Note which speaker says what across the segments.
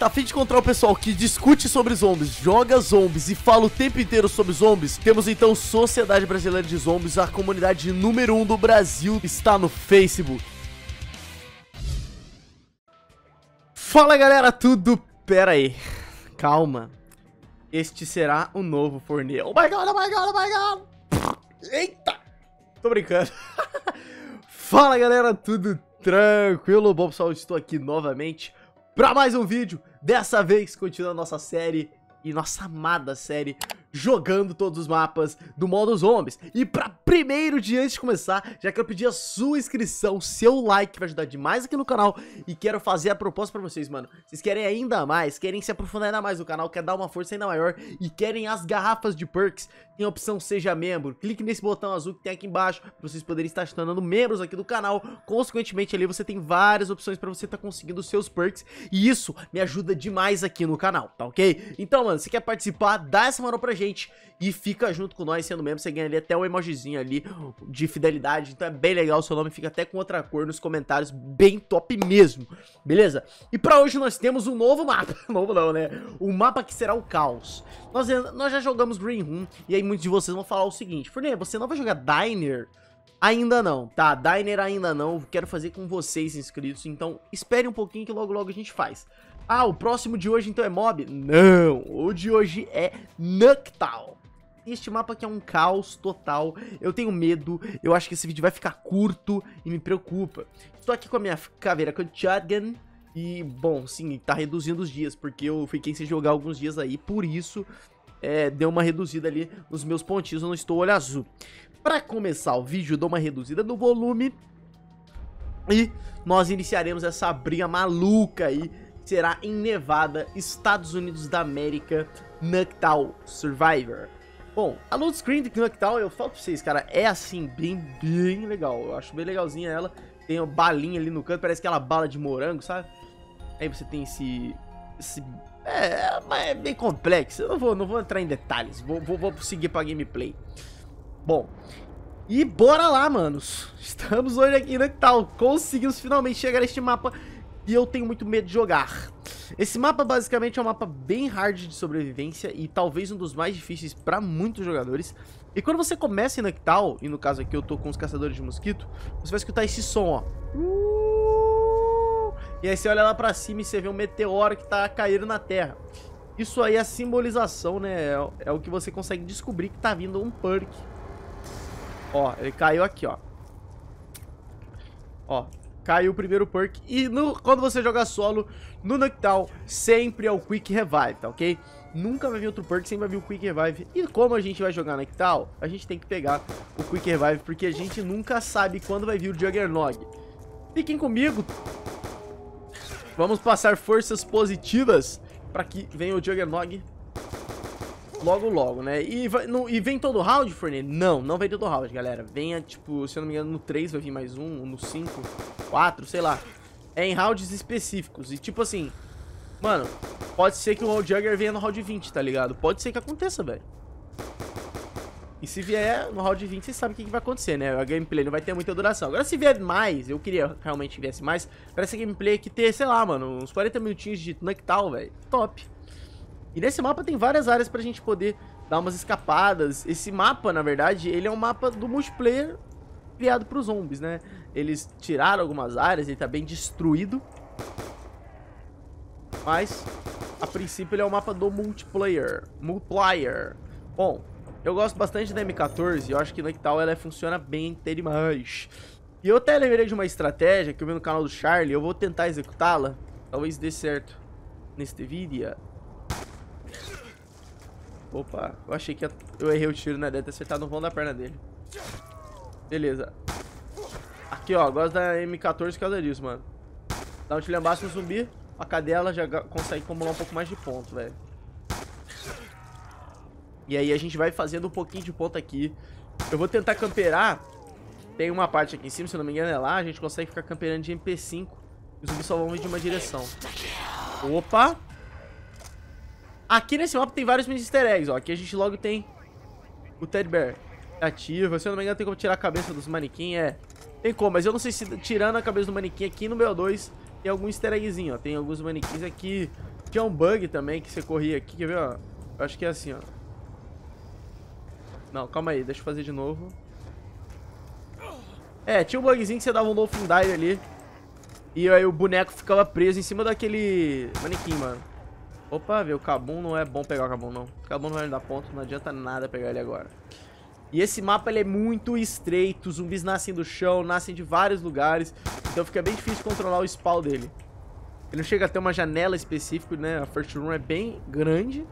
Speaker 1: Tá afim de encontrar o pessoal que discute sobre zombies, joga zombies e fala o tempo inteiro sobre zombies? Temos então Sociedade Brasileira de Zombies, a comunidade número 1 um do Brasil, está no Facebook. Fala galera, tudo? Pera aí, calma. Este será o novo forneiro. Oh my god, oh my god, oh my god! Eita! Tô brincando. Fala galera, tudo tranquilo? Bom pessoal, estou aqui novamente para mais um vídeo. Dessa vez, continuando nossa série e nossa amada série jogando todos os mapas do modo zombies. E para primeiro dia antes de começar, já quero pedir a sua inscrição, seu like, vai ajudar demais aqui no canal. E quero fazer a proposta para vocês, mano. Vocês querem ainda mais, querem se aprofundar ainda mais no canal, quer dar uma força ainda maior e querem as garrafas de perks, tem a opção seja membro. Clique nesse botão azul que tem aqui embaixo para vocês poderem estar se tornando membros aqui do canal. Consequentemente ali você tem várias opções para você estar tá conseguindo os seus perks e isso me ajuda demais aqui no canal, tá ok? Então, mano, se quer participar, dá essa manobra pra gente gente e fica junto com nós sendo membro. Você ganha ali até um emojizinho ali de fidelidade. Então é bem legal. Seu nome fica até com outra cor nos comentários. Bem top mesmo. Beleza? E pra hoje nós temos um novo mapa. novo não, né? O mapa que será o caos. Nós, nós já jogamos Green Room. E aí muitos de vocês vão falar o seguinte. Furnê, você não vai jogar Diner? Ainda não, tá? Diner ainda não. Quero fazer com vocês inscritos. Então espere um pouquinho que logo logo a gente faz. Ah, o próximo de hoje então é mob? Não, o de hoje é Nuktal. Este mapa que é um caos total, eu tenho medo, eu acho que esse vídeo vai ficar curto e me preocupa. Estou aqui com a minha caveira com shotgun e, bom, sim, tá reduzindo os dias, porque eu fiquei sem jogar alguns dias aí, por isso é, deu uma reduzida ali nos meus pontinhos, eu não estou olho azul. Para começar o vídeo, dou uma reduzida no volume e nós iniciaremos essa briga maluca aí será em Nevada, Estados Unidos da América, Noctowl Survivor. Bom, a load screen de Noctowl, eu falo pra vocês, cara, é assim, bem, bem legal. Eu acho bem legalzinha ela. Tem uma balinha ali no canto, parece aquela é bala de morango, sabe? Aí você tem esse... esse é, é bem complexo. Eu não vou, não vou entrar em detalhes. Vou, vou, vou seguir pra gameplay. Bom, e bora lá, manos. Estamos hoje aqui em Noctowl. Conseguimos finalmente chegar a este mapa e eu tenho muito medo de jogar. Esse mapa basicamente é um mapa bem hard de sobrevivência e talvez um dos mais difíceis para muitos jogadores. E quando você começa em Noctal, e no caso aqui eu tô com os caçadores de mosquito, você vai escutar esse som, ó. E aí você olha lá pra cima e você vê um meteoro que tá caindo na terra. Isso aí é a simbolização, né? É o é que você consegue descobrir que tá vindo um perk. Ó, ele caiu aqui, ó. Ó, cai o primeiro perk. E no, quando você jogar solo, no Noctowl, sempre é o Quick Revive, tá ok? Nunca vai vir outro perk, sempre vai vir o Quick Revive. E como a gente vai jogar Noctowl, a gente tem que pegar o Quick Revive, porque a gente nunca sabe quando vai vir o Juggernog. Fiquem comigo. Vamos passar forças positivas para que venha o Juggernog logo logo, né? E, vai, no, e vem todo round, fornê Não, não vem todo round, galera. Venha, tipo, se eu não me engano, no 3 vai vir mais um, no 5, 4, sei lá. É em rounds específicos. E tipo assim, mano, pode ser que o Round Jugger venha no round 20, tá ligado? Pode ser que aconteça, velho. E se vier no round 20, vocês sabem o que, que, vai acontecer, né? A gameplay não vai ter muita duração. Agora, se vier mais, eu queria realmente que viesse mais. Parece essa gameplay que ter, sei lá, mano, uns 40 minutinhos de Nactal, velho. Top. E nesse mapa tem várias áreas pra gente poder dar umas escapadas. Esse mapa, na verdade, ele é um mapa do multiplayer criado pros zombies, né? Eles tiraram algumas áreas, ele tá bem destruído. Mas, a princípio, ele é um mapa do multiplayer. Multiplayer. Bom, eu gosto bastante da M14 eu acho que no tal ela funciona bem demais. E eu até lembrei de uma estratégia que eu vi no canal do Charlie, eu vou tentar executá-la. Talvez dê certo neste vídeo. Opa, eu achei que eu errei o tiro, né? Deve ter acertado no vão da perna dele. Beleza. Aqui, ó. Gosto da M14 por causa disso, mano. Dá um tilambaço no zumbi. A cadela já consegue acumular um pouco mais de ponto, velho. E aí a gente vai fazendo um pouquinho de ponto aqui. Eu vou tentar camperar. Tem uma parte aqui em cima, se eu não me engano é lá. A gente consegue ficar camperando de MP5. Os zumbis só vão vir de uma direção. Opa! Aqui nesse mapa tem vários easter eggs, ó. Aqui a gente logo tem o Ted Bear ativa. Se eu não me engano, tem como tirar a cabeça dos manequins, é... Tem como, mas eu não sei se tirando a cabeça do manequim aqui no BO2 tem algum easter eggzinho, ó. Tem alguns manequins aqui. Tinha um bug também que você corria aqui, quer ver, ó? Eu acho que é assim, ó. Não, calma aí, deixa eu fazer de novo. É, tinha um bugzinho que você dava um Dolphin Dive ali. E aí o boneco ficava preso em cima daquele manequim, mano. Opa, viu? O Cabum não é bom pegar o Cabum, não. O Cabum não vai me dar ponto, não adianta nada pegar ele agora. E esse mapa ele é muito estreito, zumbis nascem do chão, nascem de vários lugares, então fica bem difícil controlar o spawn dele. Ele não chega a ter uma janela específica, né? A First Room é bem grande,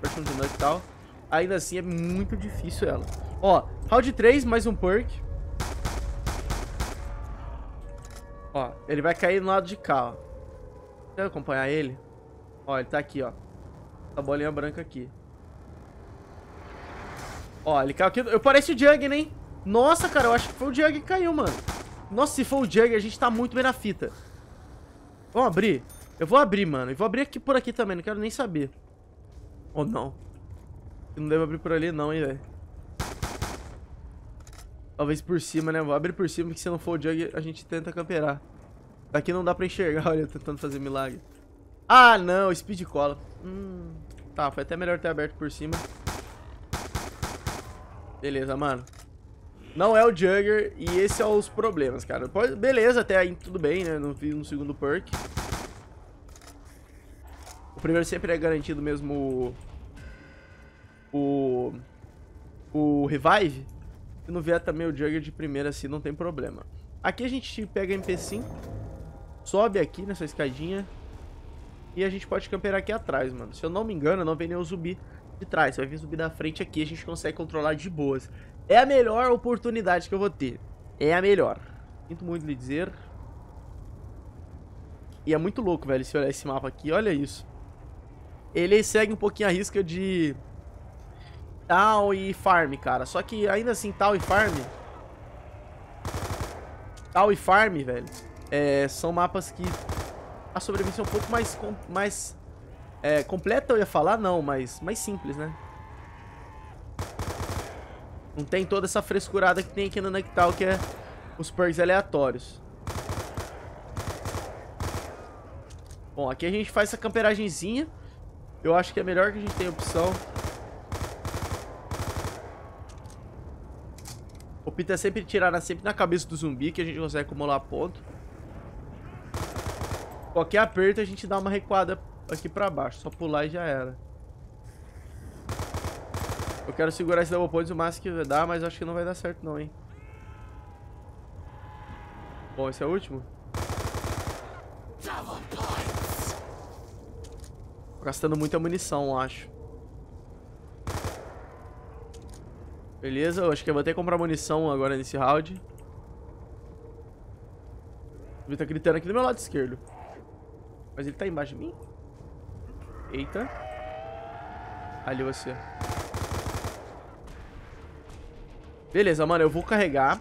Speaker 1: First Room de noite e tal. Ainda assim é muito difícil ela. Ó, round 3, mais um perk. Ó, ele vai cair do lado de cá, ó. Deixa eu acompanhar ele. Ó, ele tá aqui, ó. Essa bolinha branca aqui. Ó, ele caiu aqui. Eu parece o Jugger, hein? Nossa, cara, eu acho que foi o Jug que caiu, mano. Nossa, se for o Jug, a gente tá muito bem na fita. Vamos abrir? Eu vou abrir, mano. E vou abrir aqui por aqui também, não quero nem saber. Ou não. não devo abrir por ali não, hein, velho. Talvez por cima, né? Vou abrir por cima, que se não for o Jug, a gente tenta camperar. Daqui não dá pra enxergar, olha, eu tentando fazer milagre. Ah, não, speed cola. Hum, tá, foi até melhor ter aberto por cima. Beleza, mano. Não é o Jugger e esse é os problemas, cara. beleza, até aí tudo bem, né? Não fiz um segundo perk. O primeiro sempre é garantido mesmo o... O, o Revive. Se não vier também o Jugger de primeira assim, não tem problema. Aqui a gente pega MP5. Sobe aqui nessa escadinha. E a gente pode camperar aqui atrás, mano. Se eu não me engano, não vem nenhum zumbi de trás. Vai vir zumbi da frente aqui, a gente consegue controlar de boas. É a melhor oportunidade que eu vou ter. É a melhor. Sinto muito lhe dizer. E é muito louco, velho, se olhar esse mapa aqui. Olha isso. Ele segue um pouquinho a risca de... Tal e farm, cara. Só que ainda assim, tal e farm... Tal e farm, velho, é... são mapas que a sobrevivência é um pouco mais... Com, mais é, completa, eu ia falar, não, mas mais simples, né? Não tem toda essa frescurada que tem aqui no Nectal, que é os perks aleatórios. Bom, aqui a gente faz essa camperagenzinha. Eu acho que é melhor que a gente tenha opção. O Pita é sempre tirar sempre na cabeça do zumbi que a gente consegue acumular ponto. Qualquer aperto a gente dá uma recuada aqui pra baixo. Só pular e já era. Eu quero segurar esse double points o máximo que dá, mas acho que não vai dar certo não, hein. Bom, esse é o último. Tô gastando muita munição, eu acho. Beleza, eu acho que eu vou até comprar munição agora nesse round. Ele tá gritando aqui do meu lado esquerdo. Mas ele tá embaixo de mim? Eita. Ali você. Beleza, mano, eu vou carregar.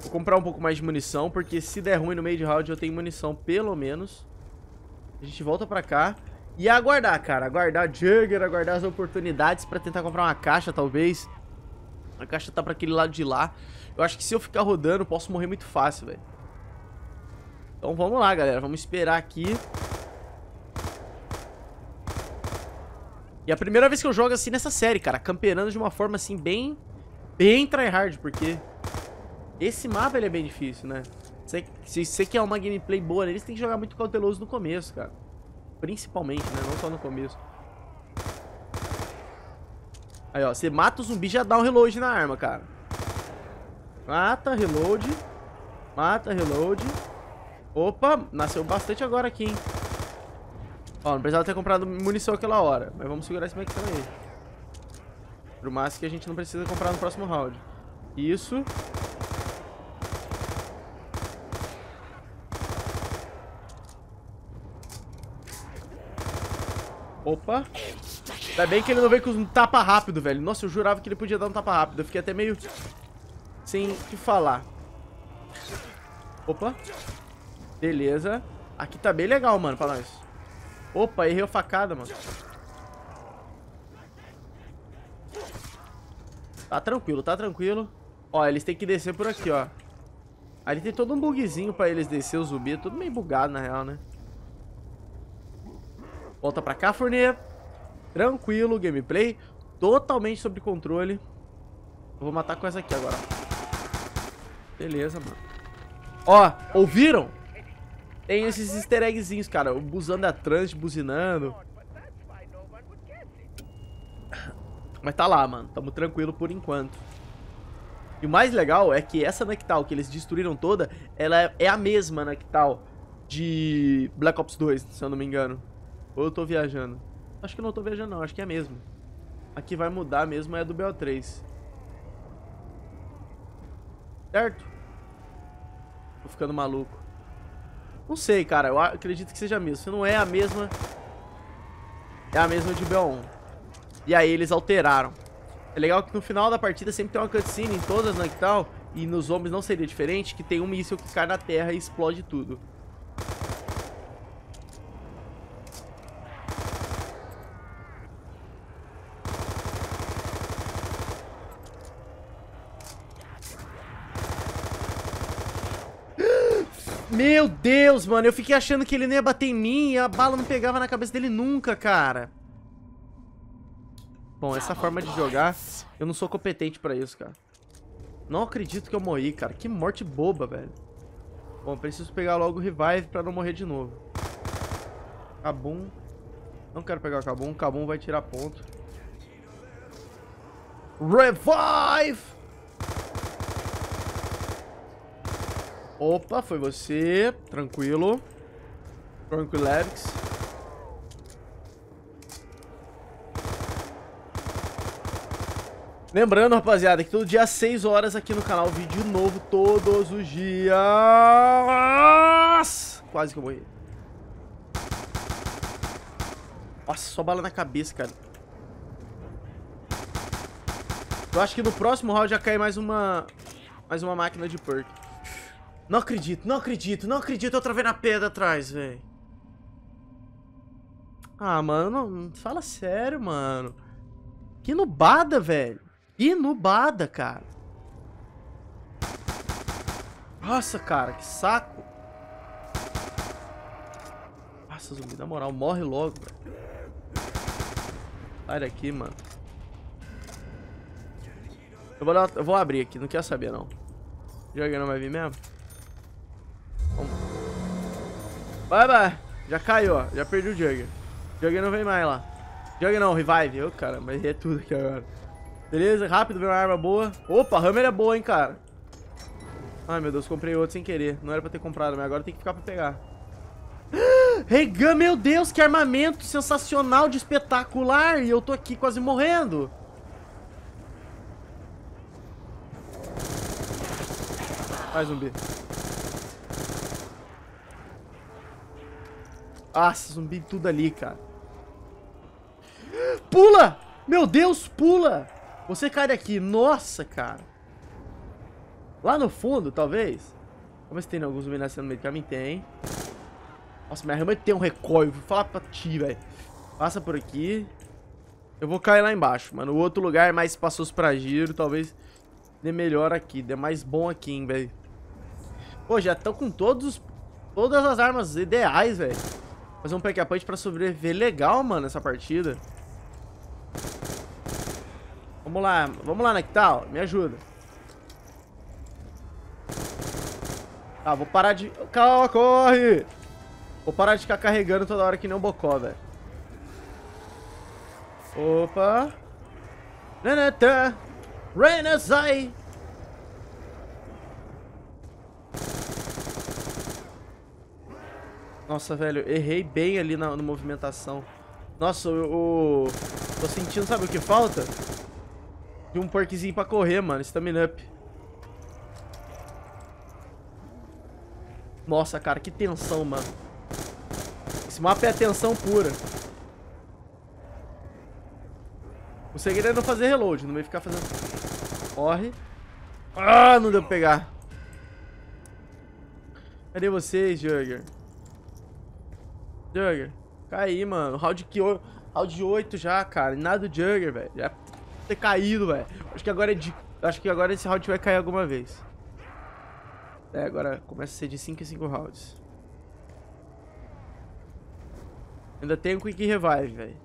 Speaker 1: Vou comprar um pouco mais de munição, porque se der ruim no meio de round eu tenho munição, pelo menos. A gente volta pra cá. E aguardar, cara. Aguardar Jugger, aguardar as oportunidades pra tentar comprar uma caixa, talvez. A caixa tá pra aquele lado de lá. Eu acho que se eu ficar rodando, eu posso morrer muito fácil, velho. Então vamos lá, galera. Vamos esperar aqui. E a primeira vez que eu jogo assim nessa série, cara. Camperando de uma forma assim bem... Bem tryhard, porque... Esse mapa ele é bem difícil, né? Se, você quer é uma gameplay boa, eles têm que jogar muito cauteloso no começo, cara. Principalmente, né? Não só no começo. Aí, ó. Você mata o zumbi já dá um reload na arma, cara. Mata, reload. Mata, reload. Opa, nasceu bastante agora aqui, hein? Ó, não precisava ter comprado munição aquela hora, mas vamos segurar esse mexicano aí. Pro máximo que a gente não precisa comprar no próximo round. Isso. Opa. Ainda bem que ele não veio com um tapa rápido, velho. Nossa, eu jurava que ele podia dar um tapa rápido. Eu fiquei até meio... Sem o que falar. Opa. Beleza. Aqui tá bem legal, mano, pra nós. Opa, errei a facada, mano. Tá tranquilo, tá tranquilo. Ó, eles têm que descer por aqui, ó. Ali tem todo um bugzinho pra eles descer o zumbi. É tudo meio bugado, na real, né? Volta pra cá, Fournier. Tranquilo, gameplay. Totalmente sob controle. Eu vou matar com essa aqui agora. Beleza, mano. Ó, ouviram? tem esses easter eggzinhos, cara. O a trans buzinando. Mas tá lá, mano. Tamo tranquilo por enquanto. E o mais legal é que essa Nectal que eles destruíram toda, ela é a mesma Nectal de Black Ops 2, se eu não me engano. Ou eu tô viajando? Acho que eu não tô viajando não, acho que é a mesma. A que vai mudar mesmo é a do BO3. Certo? Tô ficando maluco. Não sei, cara. Eu acredito que seja a mesma. Se não é a mesma... É a mesma de BO1. E aí eles alteraram. É legal que no final da partida sempre tem uma cutscene em todas, né, que tal. E nos homens não seria diferente, que tem um míssil que cai na terra e explode tudo. Meu Deus, mano, eu fiquei achando que ele não ia bater em mim e a bala não pegava na cabeça dele nunca, cara. Bom, essa forma de jogar, eu não sou competente pra isso, cara. Não acredito que eu morri, cara. Que morte boba, velho. Bom, preciso pegar logo o revive pra não morrer de novo. Cabum. Não quero pegar o Cabum. Cabum vai tirar ponto. Revive! Opa, foi você. Tranquilo. Tranquilex. Lembrando, rapaziada, que todo dia às 6 horas aqui no canal, vídeo novo todos os dias. Quase que eu morri. Nossa, só bala na cabeça, cara. Eu acho que no próximo round já cai mais uma... Mais uma máquina de perk. Não acredito, não acredito, não acredito. Outra vez na pedra atrás, velho. Ah, mano, não, fala sério, mano. Que nubada, velho. Que nubada, cara. Nossa, cara, que saco. Nossa, zumbi, na moral, morre logo, velho. Sai daqui, mano. Eu vou, dar, eu vou abrir aqui, não quero saber, não. Joga não vai vir mesmo? Vai, vai. Já caiu, ó. Já perdi o Jugger. Jugger não vem mais lá. Jugger não, revive. Ô, oh, cara, mas é tudo aqui agora. Beleza, rápido, vem uma arma boa. Opa, Hammer é boa, hein, cara. Ai, meu Deus, comprei outro sem querer. Não era pra ter comprado, mas agora tem que ficar pra pegar. Regan, meu Deus, que armamento sensacional de espetacular. E eu tô aqui quase morrendo. Mais zumbi. Nossa, zumbi tudo ali, cara. Pula! Meu Deus, pula! Você cai daqui. Nossa, cara. Lá no fundo, talvez. Vamos ver se tem alguns zumbis nascendo no meio do caminho. Tem. Nossa, minha irmã tem um recoil. Vou falar pra ti, velho. Passa por aqui. Eu vou cair lá embaixo, mano. O outro lugar é mais espaçoso pra giro. Talvez dê melhor aqui. Dê mais bom aqui, hein, velho. Pô, já estão com todos, todas as armas ideais, velho. Fazer um pack a punch pra sobreviver legal, mano, essa partida. Vamos lá, vamos lá, Nectal, me ajuda. Tá, vou parar de... Calma, corre! Vou parar de ficar carregando toda hora que nem um bocó, velho. Opa! Renata! Renazai! Nossa, velho, errei bem ali na, na movimentação. Nossa, eu, eu, Tô sentindo, sabe o que falta? De um porquezinho pra correr, mano. Stamina up. Nossa, cara, que tensão, mano. Esse mapa é tensão pura. O segredo é não fazer reload, não vai ficar fazendo... Corre. Ah, não deu pra pegar. Cadê vocês, Jugger? Jugger. Caí, tá mano. Round, que, round 8 já, cara. Nada do Jugger, velho. Já ter caído, velho. Acho que agora é de... Acho que agora esse round vai cair alguma vez. É, agora começa a ser de 5 em 5 rounds. Ainda tem o Quick Revive, velho.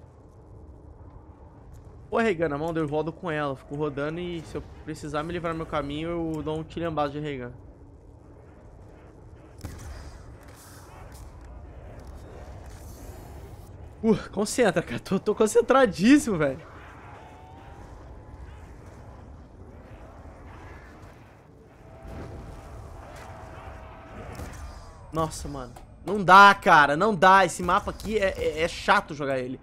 Speaker 1: regan na mão, eu rodo com ela. Fico rodando e se eu precisar me livrar do meu caminho, eu dou um tirambaço de Regan. Uh, concentra, cara. Tô, tô concentradíssimo, velho. Nossa, mano. Não dá, cara. Não dá. Esse mapa aqui é, é, é chato jogar ele.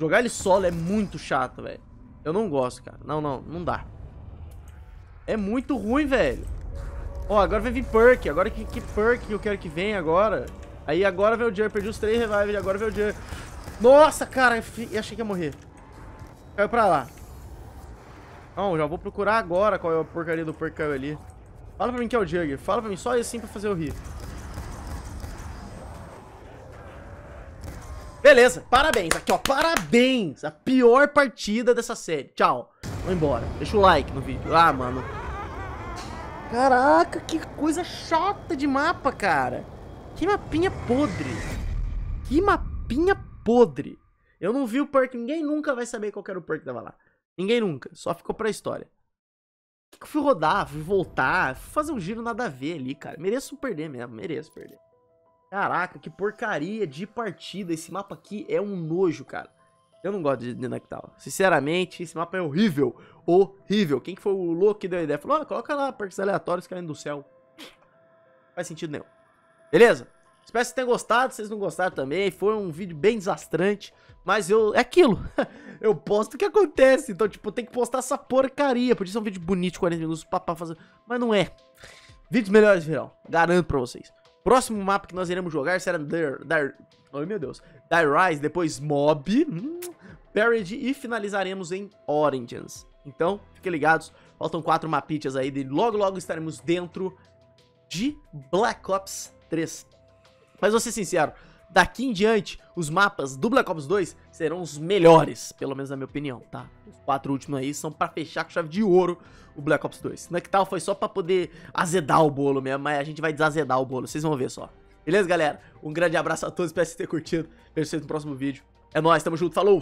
Speaker 1: Jogar ele solo é muito chato, velho. Eu não gosto, cara. Não, não. Não dá. É muito ruim, velho. Ó, agora vai vir perk. Agora que, que perk que eu quero que venha agora? Aí agora vem o perdi os três revives, agora vem o Jumper. Nossa, cara, eu achei que ia morrer. Caiu pra lá. Não, já vou procurar agora qual é a porcaria do porco que caiu ali. Fala pra mim que é o Jugger. Fala pra mim só assim pra fazer eu rir. Beleza, parabéns. Aqui, ó, parabéns. A pior partida dessa série. Tchau. Vou embora. Deixa o like no vídeo. Ah, mano. Caraca, que coisa chata de mapa, cara. Que mapinha podre. Que mapinha podre podre. Eu não vi o perk, ninguém nunca vai saber qual era o perk que tava lá. Ninguém nunca, só ficou pra história. Que que eu fui rodar, fui voltar, fui fazer um giro nada a ver ali, cara. Mereço perder mesmo, mereço perder. Caraca, que porcaria de partida. Esse mapa aqui é um nojo, cara. Eu não gosto de Nenactal. Sinceramente, esse mapa é horrível. Horrível. Quem que foi o louco que deu a ideia? Falou, coloca lá perks aleatórios caindo do céu. Não faz sentido nenhum. Beleza? Espero que vocês tenham gostado, se vocês não gostaram também. Foi um vídeo bem desastrante, mas eu. É aquilo. eu posto o que acontece. Então, tipo, tem que postar essa porcaria. Podia ser um vídeo bonito, 40 minutos, papá fazer. Mas não é. Vídeos melhores virão. Garanto pra vocês. Próximo mapa que nós iremos jogar será Dar. Dar oh, meu Deus. Dire Rise, depois Mob, hum, e finalizaremos em Origins. Então, fiquem ligados. Faltam quatro mapitas aí. logo, logo estaremos dentro de Black Ops 3. Mas vou ser sincero, daqui em diante, os mapas do Black Ops 2 serão os melhores, pelo menos na minha opinião, tá? Os quatro últimos aí são pra fechar com chave de ouro o Black Ops 2. Na que tal foi só pra poder azedar o bolo mesmo, mas a gente vai desazedar o bolo, vocês vão ver só. Beleza, galera? Um grande abraço a todos, espero que vocês tenham curtido. Vejo vocês no próximo vídeo. É nóis, tamo junto, falou!